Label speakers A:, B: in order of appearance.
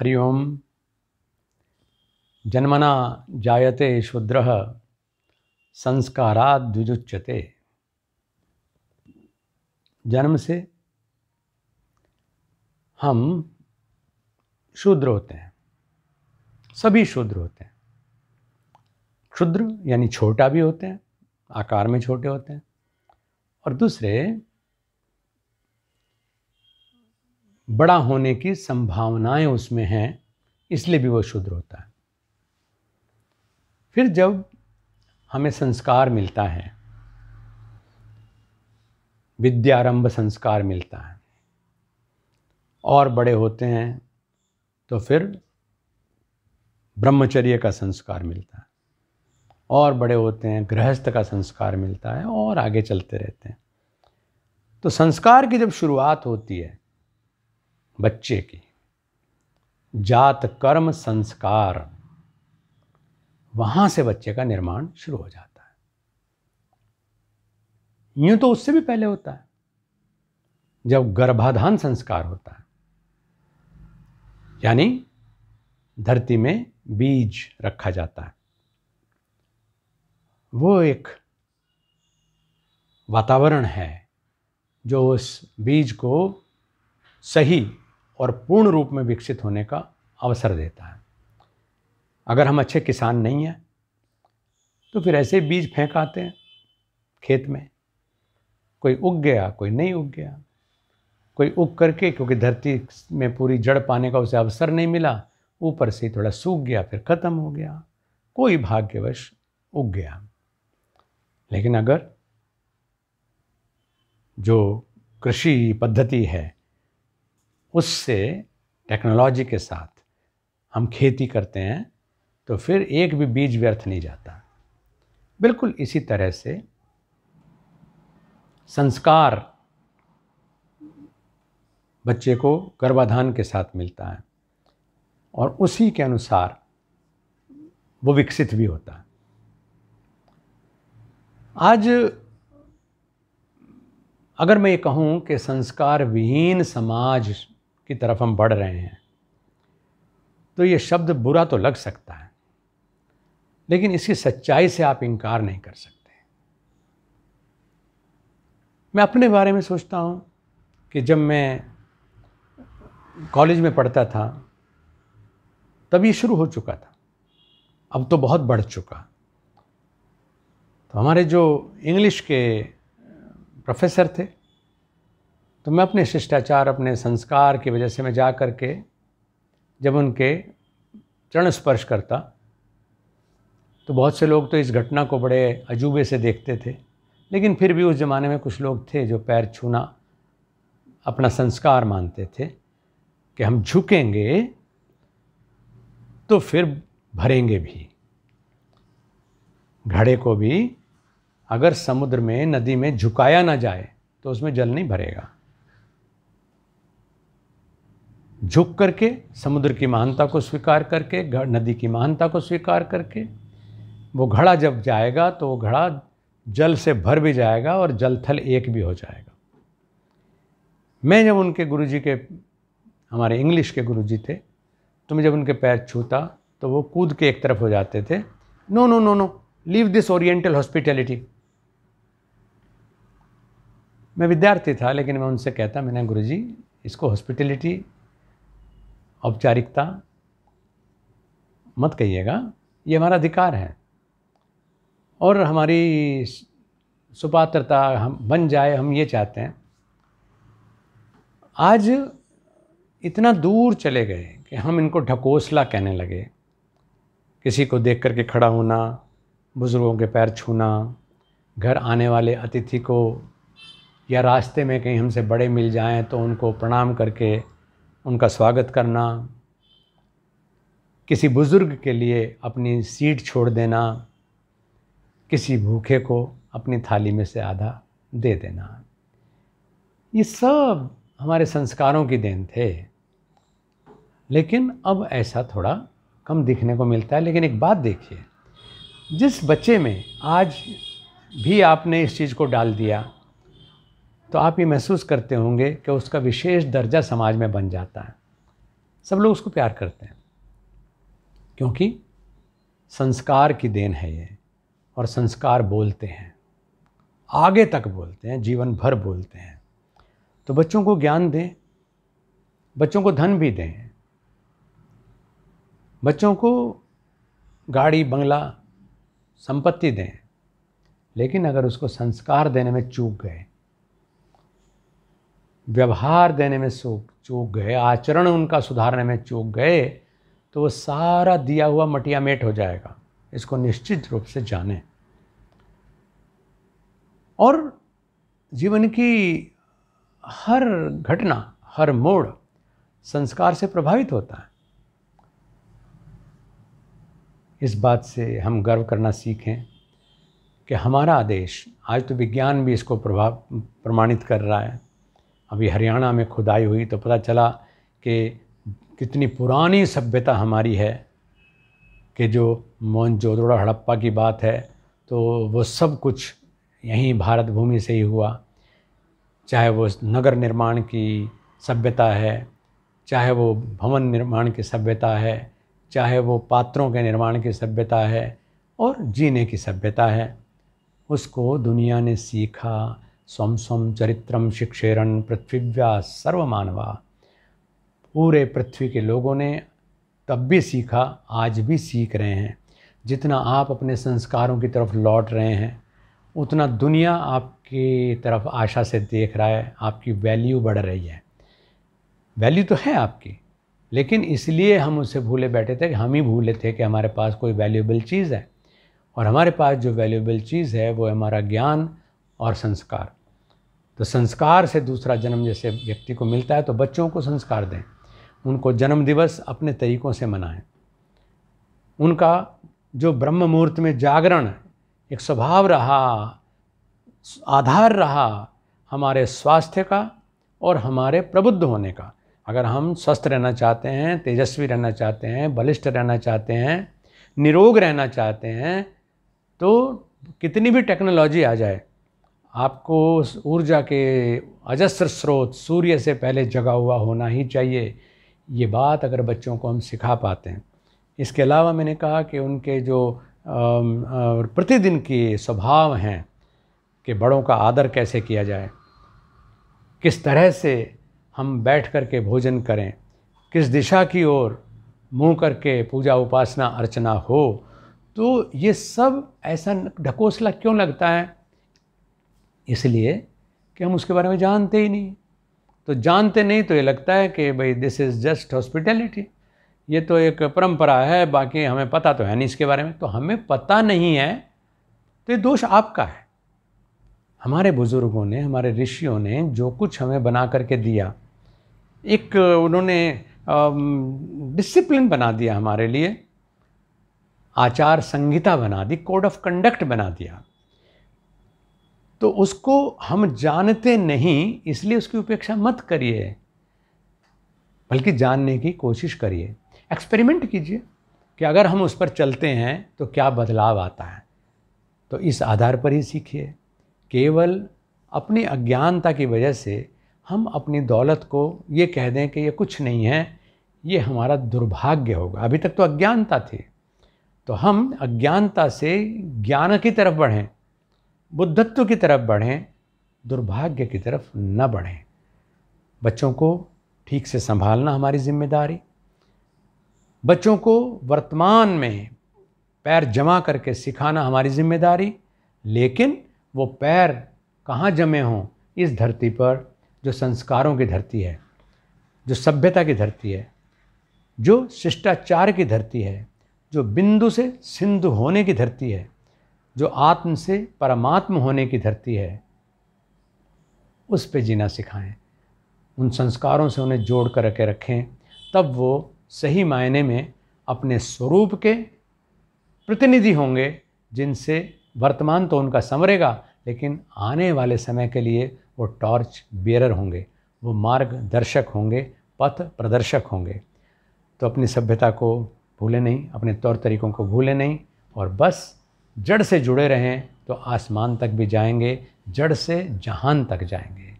A: हरि ओम जन्मना जायते शूद्र संस्कारा द्विजुच्यते जन्म से हम शूद्र होते हैं सभी शूद्र होते हैं क्षुद्र यानी छोटा भी होते हैं आकार में छोटे होते हैं और दूसरे बड़ा होने की संभावनाएं उसमें हैं इसलिए भी वो शुद्र होता है फिर जब हमें संस्कार मिलता है विद्यारंभ संस्कार मिलता है और बड़े होते हैं तो फिर ब्रह्मचर्य का संस्कार मिलता है और बड़े होते हैं गृहस्थ का संस्कार मिलता है और आगे चलते रहते हैं तो संस्कार की जब शुरुआत होती है बच्चे की जात कर्म संस्कार वहां से बच्चे का निर्माण शुरू हो जाता है यूं तो उससे भी पहले होता है जब गर्भाधान संस्कार होता है यानी धरती में बीज रखा जाता है वो एक वातावरण है जो उस बीज को सही और पूर्ण रूप में विकसित होने का अवसर देता है अगर हम अच्छे किसान नहीं हैं तो फिर ऐसे बीज फेंक आते हैं खेत में कोई उग गया कोई नहीं उग गया कोई उग करके क्योंकि धरती में पूरी जड़ पाने का उसे अवसर नहीं मिला ऊपर से थोड़ा सूख गया फिर ख़त्म हो गया कोई भाग्यवश उग गया लेकिन अगर जो कृषि पद्धति है उससे टेक्नोलॉजी के साथ हम खेती करते हैं तो फिर एक भी बीज व्यर्थ नहीं जाता बिल्कुल इसी तरह से संस्कार बच्चे को गर्भाधान के साथ मिलता है और उसी के अनुसार वो विकसित भी होता है आज अगर मैं ये कहूँ कि संस्कार विहीन समाज की तरफ हम बढ़ रहे हैं तो ये शब्द बुरा तो लग सकता है लेकिन इसकी सच्चाई से आप इनकार नहीं कर सकते मैं अपने बारे में सोचता हूँ कि जब मैं कॉलेज में पढ़ता था तब ये शुरू हो चुका था अब तो बहुत बढ़ चुका तो हमारे जो इंग्लिश के प्रोफेसर थे तो मैं अपने शिष्टाचार अपने संस्कार की वजह से मैं जा कर के जब उनके चरण स्पर्श करता तो बहुत से लोग तो इस घटना को बड़े अजूबे से देखते थे लेकिन फिर भी उस ज़माने में कुछ लोग थे जो पैर छूना अपना संस्कार मानते थे कि हम झुकेंगे तो फिर भरेंगे भी घड़े को भी अगर समुद्र में नदी में झुकाया ना जाए तो उसमें जल नहीं भरेगा झुक करके समुद्र की महानता को स्वीकार करके नदी की महानता को स्वीकार करके वो घड़ा जब जाएगा तो वो घड़ा जल से भर भी जाएगा और जल थल एक भी हो जाएगा मैं जब उनके गुरुजी के हमारे इंग्लिश के गुरुजी थे तो मैं जब उनके पैर छूता तो वो कूद के एक तरफ हो जाते थे no no no no leave this oriental hospitality मैं विद्यार्थी था लेकिन मैं उनसे कहता मैंने गुरुजी इसको हॉस्पिटैलिटी औपचारिकता मत कहिएगा ये हमारा अधिकार है और हमारी सुपात्रता हम बन जाए हम ये चाहते हैं आज इतना दूर चले गए कि हम इनको ढकोसला कहने लगे किसी को देख करके खड़ा होना बुज़ुर्गों के पैर छूना घर आने वाले अतिथि को या रास्ते में कहीं हमसे बड़े मिल जाएं तो उनको प्रणाम करके उनका स्वागत करना किसी बुज़ुर्ग के लिए अपनी सीट छोड़ देना किसी भूखे को अपनी थाली में से आधा दे देना ये सब हमारे संस्कारों की देन थे लेकिन अब ऐसा थोड़ा कम दिखने को मिलता है लेकिन एक बात देखिए जिस बच्चे में आज भी आपने इस चीज़ को डाल दिया तो आप ये महसूस करते होंगे कि उसका विशेष दर्जा समाज में बन जाता है सब लोग उसको प्यार करते हैं क्योंकि संस्कार की देन है ये और संस्कार बोलते हैं आगे तक बोलते हैं जीवन भर बोलते हैं तो बच्चों को ज्ञान दें बच्चों को धन भी दें बच्चों को गाड़ी बंगला संपत्ति दें लेकिन अगर उसको संस्कार देने में चूक गए व्यवहार देने में सो चूक गए आचरण उनका सुधारने में चूक गए तो वो सारा दिया हुआ मटिया मेट हो जाएगा इसको निश्चित रूप से जाने और जीवन की हर घटना हर मोड़ संस्कार से प्रभावित होता है इस बात से हम गर्व करना सीखें कि हमारा आदेश आज तो विज्ञान भी इसको प्रभाव प्रमाणित कर रहा है अभी हरियाणा में खुदाई हुई तो पता चला कि कितनी पुरानी सभ्यता हमारी है कि जो मोहन मोहनजोदड़ो हड़प्पा की बात है तो वो सब कुछ यहीं भारत भूमि से ही हुआ चाहे वो नगर निर्माण की सभ्यता है चाहे वो भवन निर्माण की सभ्यता है चाहे वो पात्रों के निर्माण की सभ्यता है और जीने की सभ्यता है उसको दुनिया ने सीखा स्वम स्वम चरित्रम शिक्षेरण पृथ्वीव्या सर्वमानवा पूरे पृथ्वी के लोगों ने तब भी सीखा आज भी सीख रहे हैं जितना आप अपने संस्कारों की तरफ लौट रहे हैं उतना दुनिया आपकी तरफ आशा से देख रहा है आपकी वैल्यू बढ़ रही है वैल्यू तो है आपकी लेकिन इसलिए हम उसे भूले बैठे थे कि हम ही भूले थे कि हमारे पास कोई वैल्यूबल चीज़ है और हमारे पास जो वैल्यूबल चीज़ है वो हमारा ज्ञान और संस्कार तो संस्कार से दूसरा जन्म जैसे व्यक्ति को मिलता है तो बच्चों को संस्कार दें उनको जन्म दिवस अपने तरीक़ों से मनाएं उनका जो ब्रह्म मुहूर्त में जागरण एक स्वभाव रहा आधार रहा हमारे स्वास्थ्य का और हमारे प्रबुद्ध होने का अगर हम स्वस्थ रहना चाहते हैं तेजस्वी रहना चाहते हैं बलिष्ठ रहना चाहते हैं निरोग रहना चाहते हैं तो कितनी भी टेक्नोलॉजी आ जाए आपको ऊर्जा के अजस्र स्रोत सूर्य से पहले जगा हुआ होना ही चाहिए ये बात अगर बच्चों को हम सिखा पाते हैं इसके अलावा मैंने कहा कि उनके जो प्रतिदिन के स्वभाव हैं कि बड़ों का आदर कैसे किया जाए किस तरह से हम बैठ कर के भोजन करें किस दिशा की ओर मुँह करके पूजा उपासना अर्चना हो तो ये सब ऐसा ढकोसला क्यों लगता है इसलिए कि हम उसके बारे में जानते ही नहीं तो जानते नहीं तो ये लगता है कि भाई दिस इज़ जस्ट हॉस्पिटैलिटी ये तो एक परंपरा है बाकी हमें पता तो है नहीं इसके बारे में तो हमें पता नहीं है तो ये दोष आपका है हमारे बुज़ुर्गों ने हमारे ऋषियों ने जो कुछ हमें बना करके दिया एक उन्होंने डिसिप्लिन बना दिया हमारे लिए आचार संहिता बना दी कोड ऑफ कंडक्ट बना दिया तो उसको हम जानते नहीं इसलिए उसकी उपेक्षा मत करिए बल्कि जानने की कोशिश करिए एक्सपेरिमेंट कीजिए कि अगर हम उस पर चलते हैं तो क्या बदलाव आता है तो इस आधार पर ही सीखिए केवल अपनी अज्ञानता की वजह से हम अपनी दौलत को ये कह दें कि ये कुछ नहीं है ये हमारा दुर्भाग्य होगा अभी तक तो अज्ञानता थी तो हम अज्ञानता से ज्ञान की तरफ बढ़ें बुद्धत्व की तरफ बढ़ें दुर्भाग्य की तरफ न बढ़ें बच्चों को ठीक से संभालना हमारी जिम्मेदारी बच्चों को वर्तमान में पैर जमा करके सिखाना हमारी जिम्मेदारी लेकिन वो पैर कहाँ जमे हों इस धरती पर जो संस्कारों की धरती है जो सभ्यता की धरती है जो शिष्टाचार की धरती है जो बिंदु से सिंधु होने की धरती है जो आत्म से परमात्म होने की धरती है उस पे जीना सिखाएं उन संस्कारों से उन्हें जोड़ कर के रखें तब वो सही मायने में अपने स्वरूप के प्रतिनिधि होंगे जिनसे वर्तमान तो उनका संवरेगा लेकिन आने वाले समय के लिए वो टॉर्च बेरर होंगे वो मार्गदर्शक होंगे पथ प्रदर्शक होंगे तो अपनी सभ्यता को भूले नहीं अपने तौर तरीक़ों को भूले नहीं और बस जड़ से जुड़े रहें तो आसमान तक भी जाएंगे जड़ से जहान तक जाएंगे